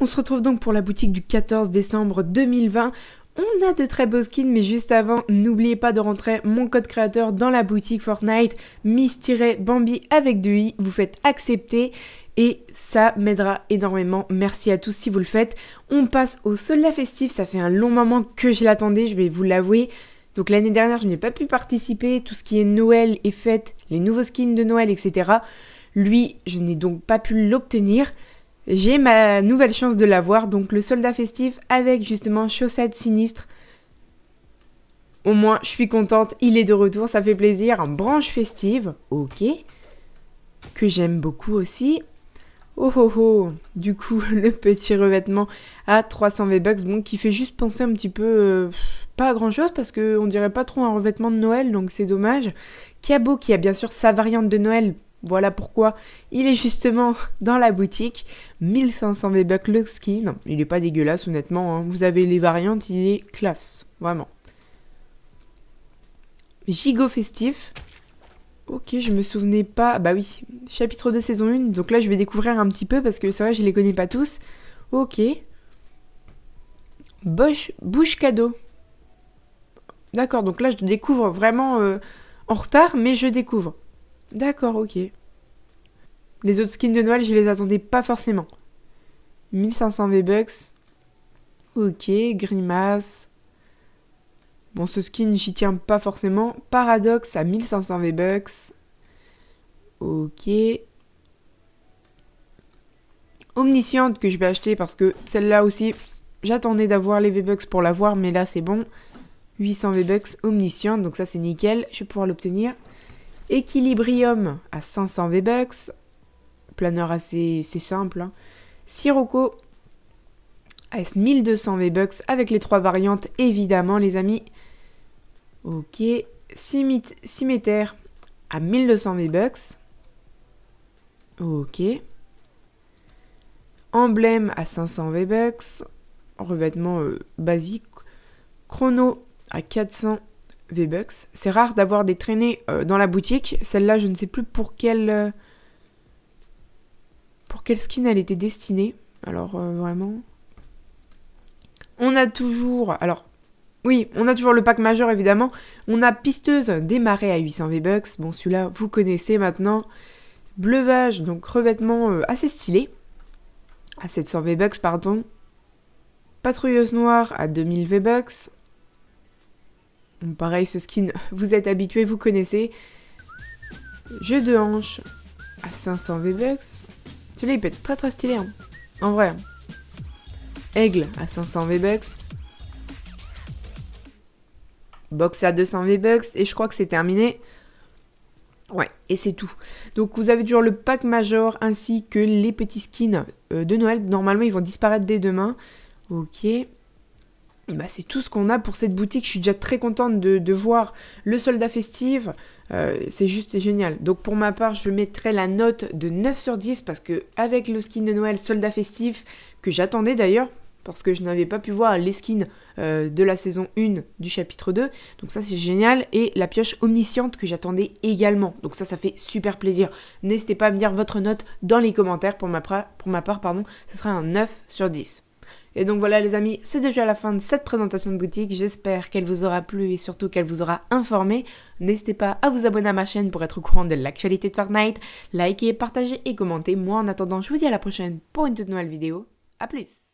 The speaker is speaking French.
On se retrouve donc pour la boutique du 14 décembre 2020. On a de très beaux skins, mais juste avant, n'oubliez pas de rentrer mon code créateur dans la boutique Fortnite, Miss-Bambi avec deux i, vous faites accepter et ça m'aidera énormément. Merci à tous si vous le faites. On passe au soldat festif, ça fait un long moment que je l'attendais, je vais vous l'avouer. Donc l'année dernière, je n'ai pas pu participer, tout ce qui est Noël et fête, les nouveaux skins de Noël, etc. Lui, je n'ai donc pas pu l'obtenir. J'ai ma nouvelle chance de l'avoir, donc le soldat festif avec justement chaussettes sinistres. Au moins, je suis contente, il est de retour, ça fait plaisir. branche festive, ok. Que j'aime beaucoup aussi. Oh oh oh Du coup, le petit revêtement à 300 V-Bucks, bon, qui fait juste penser un petit peu... Euh, pas à grand chose, parce qu'on dirait pas trop un revêtement de Noël, donc c'est dommage. Cabo, qui a bien sûr sa variante de Noël, voilà pourquoi il est justement dans la boutique. 1500 V-Bucks le skin. Il n'est pas dégueulasse, honnêtement. Hein. Vous avez les variantes, il est classe. Vraiment. Gigot festif. Ok, je me souvenais pas. Bah oui, chapitre 2, saison 1. Donc là, je vais découvrir un petit peu parce que c'est vrai, je les connais pas tous. Ok. Bosch, bouche cadeau. D'accord, donc là, je découvre vraiment euh, en retard, mais je découvre. D'accord, ok. Les autres skins de Noël, je les attendais pas forcément. 1500 V-Bucks. Ok, grimace. Bon, ce skin, j'y tiens pas forcément. Paradoxe à 1500 V-Bucks. Ok. Omnisciente que je vais acheter parce que celle-là aussi, j'attendais d'avoir les V-Bucks pour l'avoir, mais là c'est bon. 800 V-Bucks, Omnisciente, donc ça c'est nickel. Je vais pouvoir l'obtenir. Equilibrium à 500 V-Bucks, planeur assez, simple. Hein. Sirocco à 1200 V-Bucks avec les trois variantes évidemment les amis. Ok, Cimetière à 1200 V-Bucks. Ok. Emblème à 500 V-Bucks. Revêtement euh, basique. Chrono à 400 V-Bucks. C'est rare d'avoir des traînées euh, dans la boutique. Celle-là, je ne sais plus pour quelle. Euh, pour quelle skin elle était destinée. Alors, euh, vraiment. On a toujours. Alors, oui, on a toujours le pack majeur, évidemment. On a Pisteuse, démarrée à 800 V-Bucks. Bon, celui-là, vous connaissez maintenant. Bleuvage, donc revêtement assez stylé. À 700 V-Bucks, pardon. Patrouilleuse noire à 2000 V-Bucks. Pareil, ce skin, vous êtes habitué, vous connaissez. Jeu de hanche à 500 V-Bucks. Celui-là, il peut être très très stylé, hein. en vrai. Hein. Aigle à 500 V-Bucks. Box à 200 V-Bucks. Et je crois que c'est terminé. Ouais, et c'est tout. Donc vous avez toujours le pack major ainsi que les petits skins euh, de Noël. Normalement, ils vont disparaître dès demain. Ok. Eh ben, c'est tout ce qu'on a pour cette boutique. Je suis déjà très contente de, voir le soldat festive. Euh, c'est juste génial. Donc pour ma part, je mettrai la note de 9 sur 10 parce que avec le skin de Noël soldat festif, que j'attendais d'ailleurs, parce que je n'avais pas pu voir les skins euh, de la saison 1 du chapitre 2. Donc ça c'est génial. Et la pioche omnisciente que j'attendais également. Donc ça ça fait super plaisir. N'hésitez pas à me dire votre note dans les commentaires pour ma, pour ma part. Pardon. Ce sera un 9 sur 10. Et donc voilà les amis, c'est déjà la fin de cette présentation de boutique. J'espère qu'elle vous aura plu et surtout qu'elle vous aura informé. N'hésitez pas à vous abonner à ma chaîne pour être au courant de l'actualité de Fortnite. Likez, partagez et commentez. Moi en attendant, je vous dis à la prochaine pour une toute nouvelle vidéo. A plus